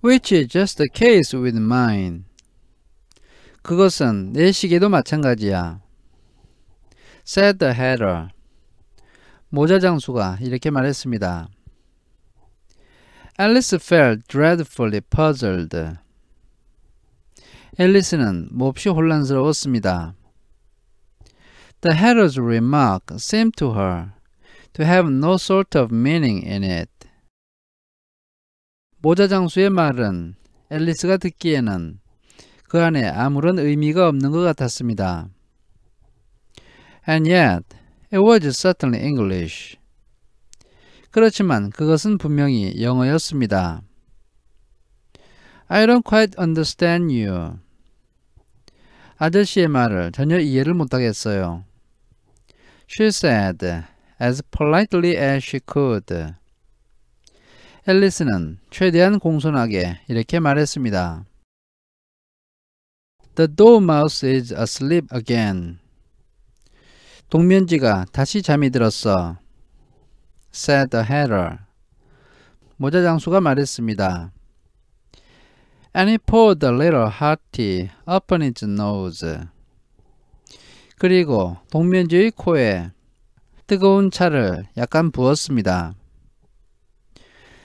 which is just the case with mine. 그것은 내 시계도 마찬가지야. said the hatter. 모자 장수가 이렇게 말했습니다. Alice felt dreadfully puzzled. 앨리스는 몹시 혼란스러웠습니다. The hatter's remark seemed to her to have no sort of meaning in it. 모자 장수의 말은 앨리스가 듣기에는 그 안에 아무런 의미가 없는 것 같았습니다. And yet, it was certainly English. 그렇지만 그것은 분명히 영어였습니다. I don't quite understand you. 아저씨의 말을 전혀 이해를 못하겠어요. She said, as politely as she could. 헬리스는 최대한 공손하게 이렇게 말했습니다. The dormouse is asleep again. 동면지가 다시 잠이 들었어. said the hatter. 모자 장수가 말했습니다. And he poured a little hot tea upon his nose. 그리고 동면지의 코에 뜨거운 차를 약간 부었습니다.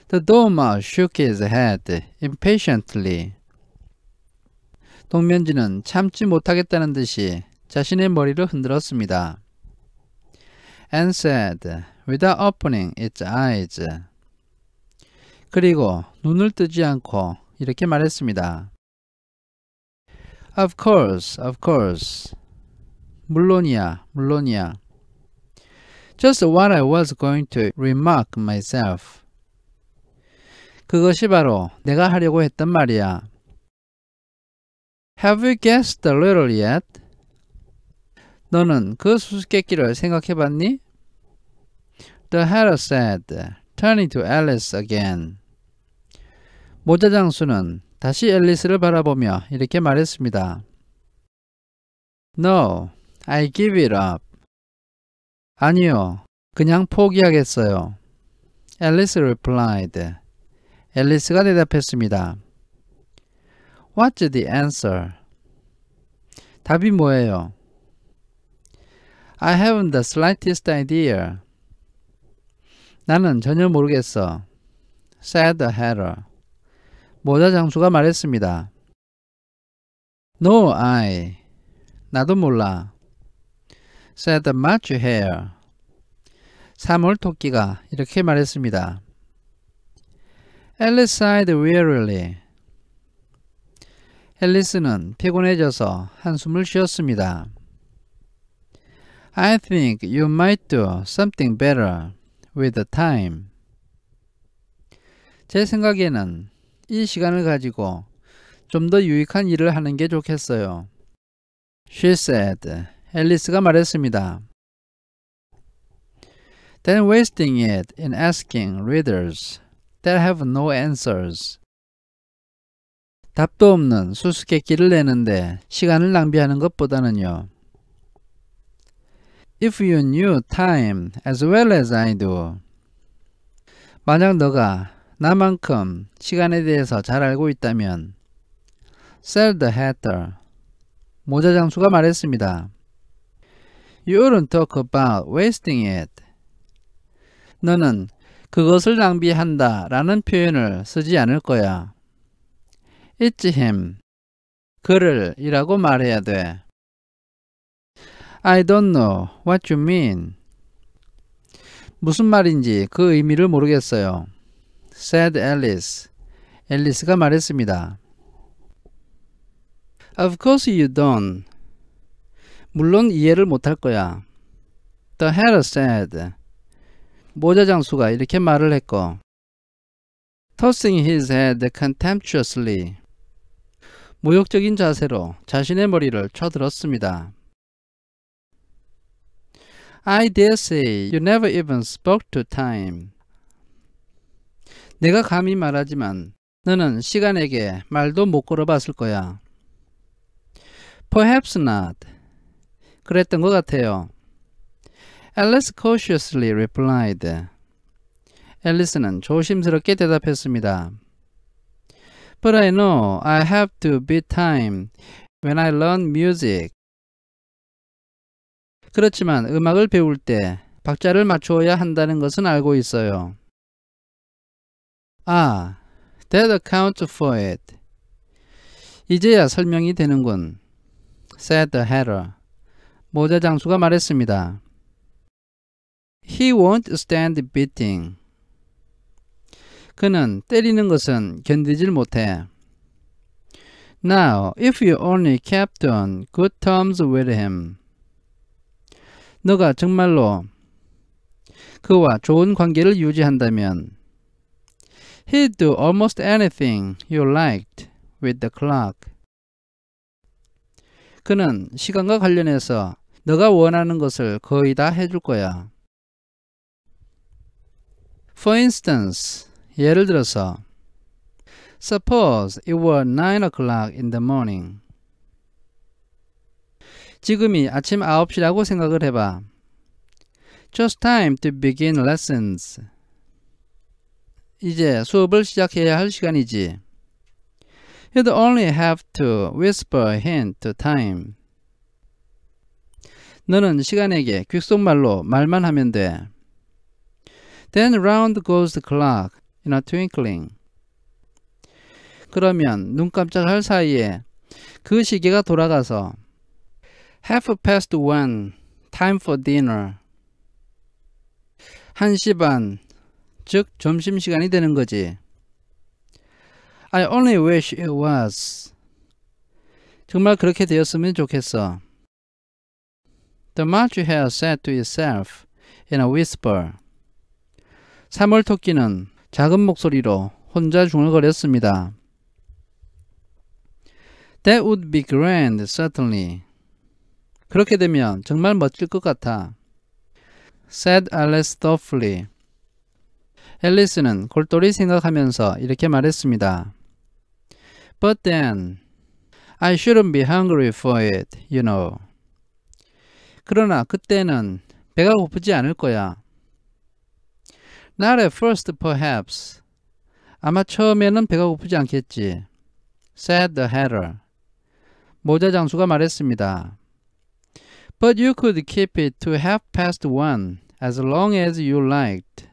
The dormouse shook his head impatiently. 동면지는 참지 못하겠다는 듯이 자신의 머리를 흔들었습니다. And said, without opening its eyes. 그리고 눈을 뜨지 않고 이렇게 말했습니다. Of course, of course. 물론이야, 물론이야. Just what I was going to remark myself. 그것이 바로 내가 하려고 했던 말이야. Have you guessed the riddle yet? 너는 그 수수께끼를 생각해봤니? The hatter said, turning to Alice again. 모자 장수는 다시 앨리스를 바라보며 이렇게 말했습니다. No, I give it up. 아니요, 그냥 포기하겠어요. 앨리스 replied. 앨리스가 대답했습니다. What's the answer? 답이 뭐예요? I haven't the slightest idea. 나는 전혀 모르겠어. said the hatter. 모자 장수가 말했습니다. No, I. 나도 몰라. said the much hare. 사물 토끼가 이렇게 말했습니다. Alice sighed wearily. 앨리스는 피곤해져서 한숨을 쉬었습니다. I think you might do something better with the time. 제 생각에는 이 시간을 가지고 좀 더 유익한 일을 하는 게 좋겠어요. She said. 앨리스가 말했습니다. Then wasting it in asking readers that have no answers. 답도 없는 수수께끼를 내는데 시간을 낭비하는 것보다는요. If you knew time as well as I do. 만약 너가 나만큼 시간에 대해서 잘 알고 있다면 Sell the hatter. 모자 장수가 말했습니다. You wouldn't talk about wasting it. 너는 그것을 낭비한다 라는 표현을 쓰지 않을 거야. It's him. 그를 이라고 말해야 돼. I don't know what you mean. 무슨 말인지 그 의미를 모르겠어요. said Alice. 앨리스가 말했습니다. Of course you don't. 물론 이해를 못할 거야. The hatter said. 모자 장수가 이렇게 말을 했고 tossing his head contemptuously 모욕적인 자세로 자신의 머리를 쳐들었습니다. I dare say you never even spoke to time. 내가 감히 말하지만 너는 시간에게 말도 못 걸어봤을 거야. Perhaps not. 그랬던 것 같아요. Alice cautiously replied. 앨리스는 조심스럽게 대답했습니다. But I know I have to beat time when I learn music. 그렇지만 음악을 배울 때 박자를 맞추어야 한다는 것은 알고 있어요. 아, that accounts for it. 이제야 설명이 되는군. said the hatter. 모자 장수가 말했습니다. He won't stand beating. 그는 때리는 것은 견디질 못해. Now, if you only kept on good terms with him. 너가 정말로 그와 좋은 관계를 유지한다면 He'd do almost anything you liked with the clock. 그는 시간과 관련해서 너가 원하는 것을 거의 다 해줄 거야. For instance, 예를 들어서 Suppose it were 9 o'clock in the morning. 지금이 아침 9시라고 생각을 해봐. Just time to begin lessons. 이제 수업을 시작해야 할 시간이지. You'd only have to whisper a hint to time. 너는 시간에게 귓속말로 말만 하면 돼. Then round goes the clock in a twinkling. 그러면 눈 깜짝할 사이에 그 시계가 돌아가서 half past one, time for dinner. 1시 반, 즉 점심시간이 되는 거지. I only wish it was. 정말 그렇게 되었으면 좋겠어. The march hare said to itself in a whisper. 3월 토끼는 작은 목소리로 혼자 중얼거렸습니다. That would be grand, certainly. 그렇게 되면 정말 멋질 것 같아. said Alice thoughtfully. 앨리스는 골똘히 생각하면서 이렇게 말했습니다. But then, I shouldn't be hungry for it, you know. 그러나 그때는 배가 고프지 않을 거야. Not at first, perhaps. 아마 처음에는 배가 고프지 않겠지. said the hatter. 모자 장수가 말했습니다. But you could keep it to half past one as long as you liked.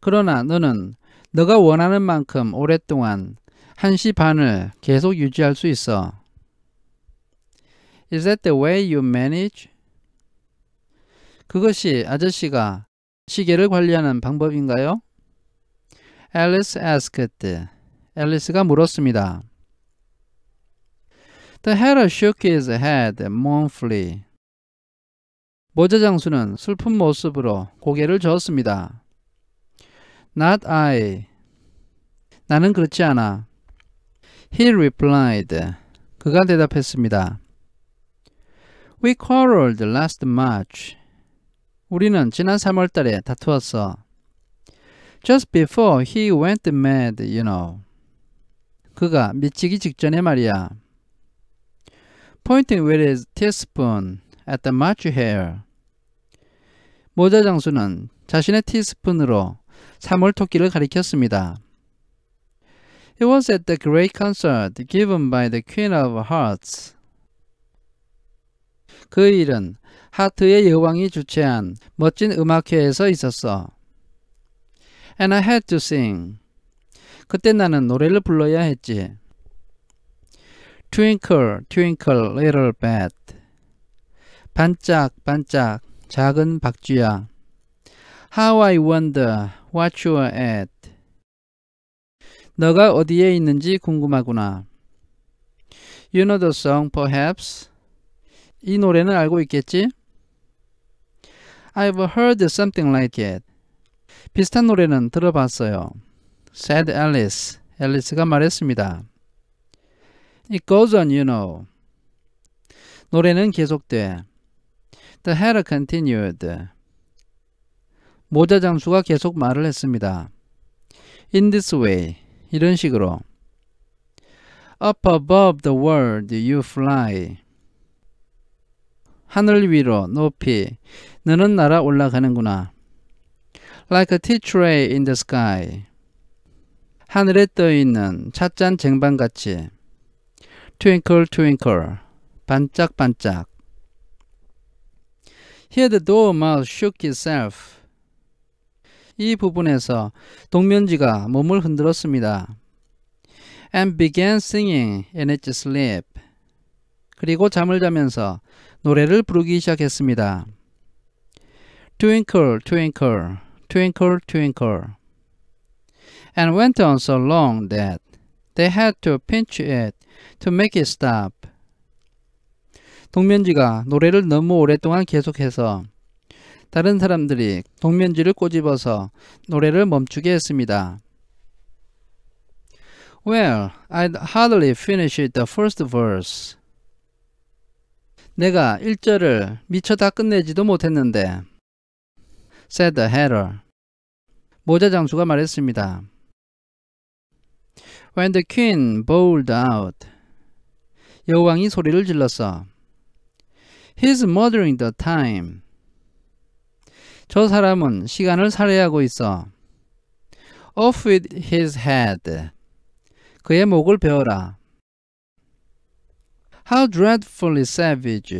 그러나 너는 너가 원하는 만큼 오랫동안 1시 반을 계속 유지할 수 있어. Is that the way you manage? 그것이 아저씨가 시계를 관리하는 방법인가요? Alice asked. a l i c e 가 물었습니다. The hatter shook his head mournfully. 모자 장수는 슬픈 모습으로 고개를 저었습니다. Not I. 나는 그렇지 않아. He replied. 그가 대답했습니다. We quarreled last March. 우리는 지난 3월 달에 다투었어. Just before he went mad, you know. 그가 미치기 직전에 말이야. Pointing with his teaspoon at the March hare. 모자 장수는 자신의 티스푼으로 3월 토끼를 가리켰습니다. It was at the great concert given by the Queen of Hearts. 그 일은 하트의 여왕이 주최한 멋진 음악회에서 있었어. And I had to sing. 그때 나는 노래를 불러야 했지. Twinkle, twinkle, little bat. 반짝, 반짝, 작은 박쥐야. How I wonder what you're at. 너가 어디에 있는지 궁금하구나. You know the song, perhaps? 이 노래는 알고 있겠지? I've heard something like it. 비슷한 노래는 들어봤어요. said Alice. 앨리스가 말했습니다. It goes on, you know. 노래는 계속돼. The head continued. 모자 장수가 계속 말을 했습니다. In this way, 이런 식으로. Up above the world you fly. 하늘 위로 높이 너는 날아 올라가는구나. Like a tea tray in the sky. 하늘에 떠 있는 찻잔 쟁반같이. Twinkle twinkle. 반짝반짝. Here the dormouse shook itself. 이 부분에서 동면지가 몸을 흔들었습니다. And began singing in its sleep. 그리고 잠을 자면서 노래를 부르기 시작했습니다. Twinkle, twinkle, twinkle, twinkle. And went on so long that they had to pinch it to make it stop. 동면지가 노래를 너무 오랫동안 계속해서 다른 사람들이 동면지를 꼬집어서 노래를 멈추게 했습니다. Well, I'd hardly finished the first verse. 내가 일절을 미처 다 끝내지도 못했는데 said the hatter. 모자 장수가 말했습니다. When the king bawled out. 여왕이 소리를 질렀어. He's murdering the time. 저 사람은 시간을 살해하고 있어. Off with his head. 그의 목을 베어라. How dreadfully savage.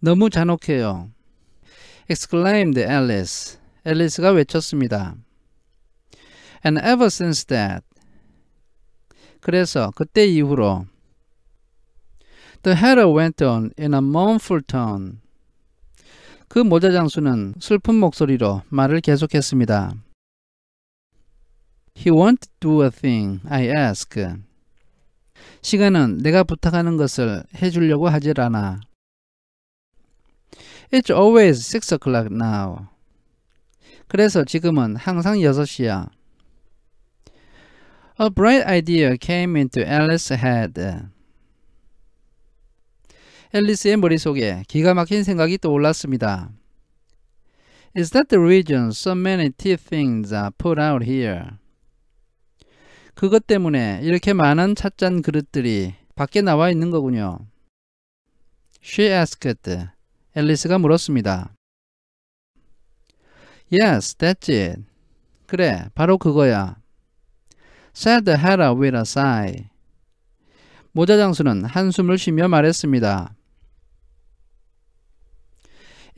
너무 잔혹해요. exclaimed Alice. 앨리스가 외쳤습니다. And ever since that. 그래서 그때 이후로 The header went on in a mournful tone. 그 모자 장수는 슬픈 목소리로 말을 계속했습니다. He won't do a thing I ask. 시간은 내가 부탁하는 것을 해주려고 하질 않아. It's always 6 o'clock now. 그래서 지금은 항상 6시야. A bright idea came into Alice's head. 앨리스의 머릿속에 기가 막힌 생각이 떠올랐습니다. Is that the reason so many tea things are put out here? 그것 때문에 이렇게 많은 찻잔 그릇들이 밖에 나와 있는 거군요. She asked. 앨리스가 물었습니다. Yes, that's it. 그래, 바로 그거야. said the Hera with a sigh. 모자 장수는 한숨을 쉬며 말했습니다.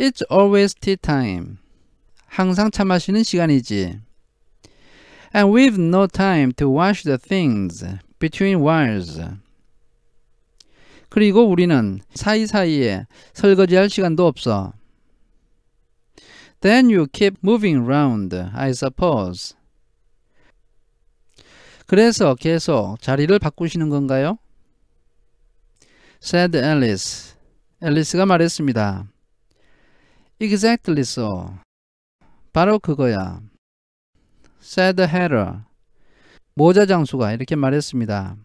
It's always tea time. 항상 차 마시는 시간이지. and we've no time to wash the things between whiles. 그리고 우리는 사이사이에 설거지할 시간도 없어. Then you keep moving round, I suppose. 그래서 계속 자리를 바꾸시는 건가요? said Alice. 앨리스가 말했습니다. Exactly so. 바로 그거야. said hatter. 모자 장수가 이렇게 말했습니다.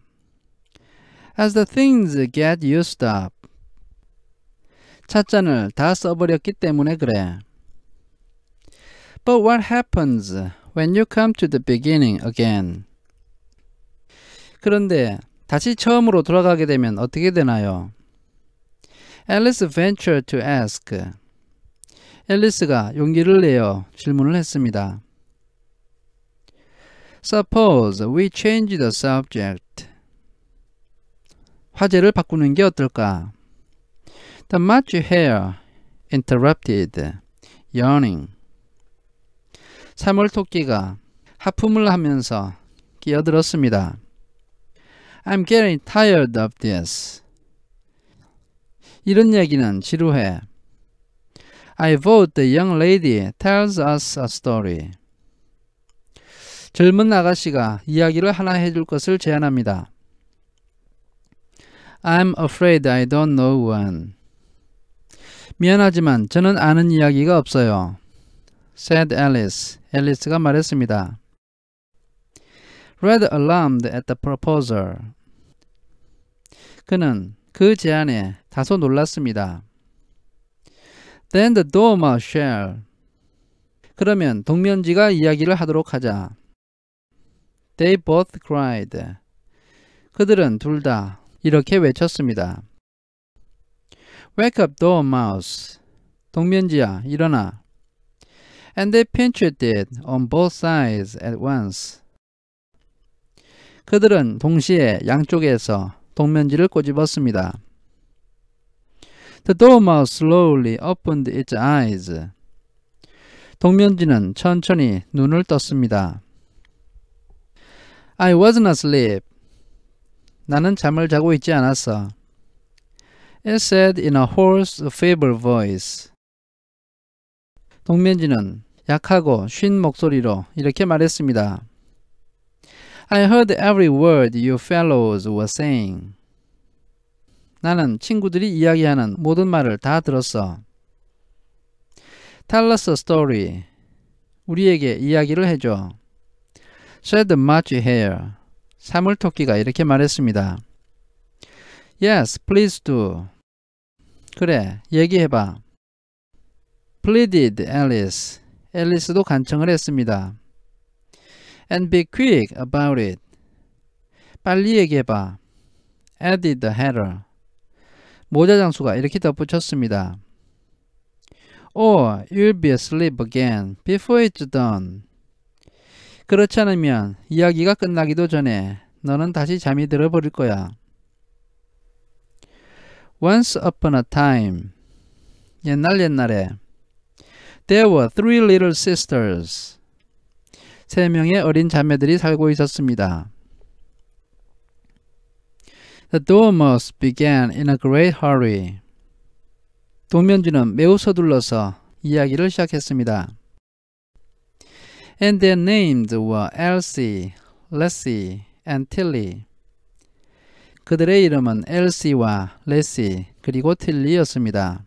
As the things get used up. 찻잔을 다 써버렸기 때문에 그래. But what happens when you come to the beginning again? 그런데 다시 처음으로 돌아가게 되면 어떻게 되나요? Alice ventured to ask. 앨리스가 용기를 내어 질문을 했습니다. Suppose we change the subject. 화제를 바꾸는 게 어떨까? The much hair interrupted, yawning. 사물토끼가 하품을 하면서 끼어들었습니다. I'm getting tired of this. 이런 얘기는 지루해. I vote the young lady tells us a story. 젊은 아가씨가 이야기를 하나 해줄 것을 제안합니다. I'm afraid I don't know one. 미안하지만 저는 아는 이야기가 없어요. said Alice. 앨리스가 말했습니다. r e r alarmed at the proposal. 그는 그 제안에 다소 놀랐습니다. Then the d o r m o u shall. 그러면 동면지가 이야기를 하도록 하자. They both cried. 그들은 둘 다 이렇게 외쳤습니다. Wake up, Dormouse. 동면지야, 일어나. And they pinched it on both sides at once. 그들은 동시에 양쪽에서 동면지를 꼬집었습니다. The dormouse slowly opened its eyes. 동면지는 천천히 눈을 떴습니다. I wasn't asleep. 나는 잠을 자고 있지 않았어. It said in a hoarse, feeble voice. 동면지는 약하고 쉰 목소리로 이렇게 말했습니다. I heard every word you fellows were saying. 나는 친구들이 이야기하는 모든 말을 다 들었어. Tell us a story. 우리에게 이야기를 해줘. said m a c h Hare. 사물토끼가 이렇게 말했습니다. Yes, please do. 그래, 얘기해봐. Pleaded Alice. 앨리스도 간청을 했습니다. And be quick about it. 빨리 얘기해봐. added Heather. h 모자 장수가 이렇게 덧붙였습니다. Or you'll be asleep again before it's done. 그렇지 않으면 이야기가 끝나기도 전에 너는 다시 잠이 들어버릴 거야. Once upon a time 옛날 옛날에 There were three little sisters 세 명의 어린 자매들이 살고 있었습니다. The dormouse began in a great hurry. 도면주는 매우 서둘러서 이야기를 시작했습니다. and their names were Elsie, Leslie, and Tilly. 그들의 이름은 엘시와 레시 그리고 틸리였습니다.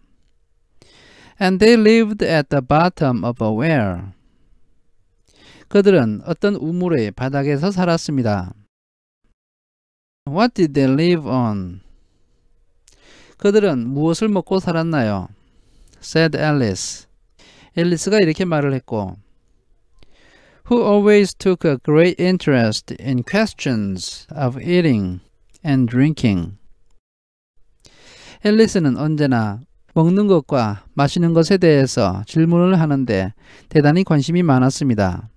And they lived at the bottom of a well. 그들은 어떤 우물의 바닥에서 살았습니다. What did they live on? 그들은 무엇을 먹고 살았나요? said Alice. 앨리스가 이렇게 말을 했고 who always took a great interest in questions of eating and drinking. 앨리스는 언제나 먹는 것과 마시는 것에 대해서 질문을 하는데 대단히 관심이 많았습니다.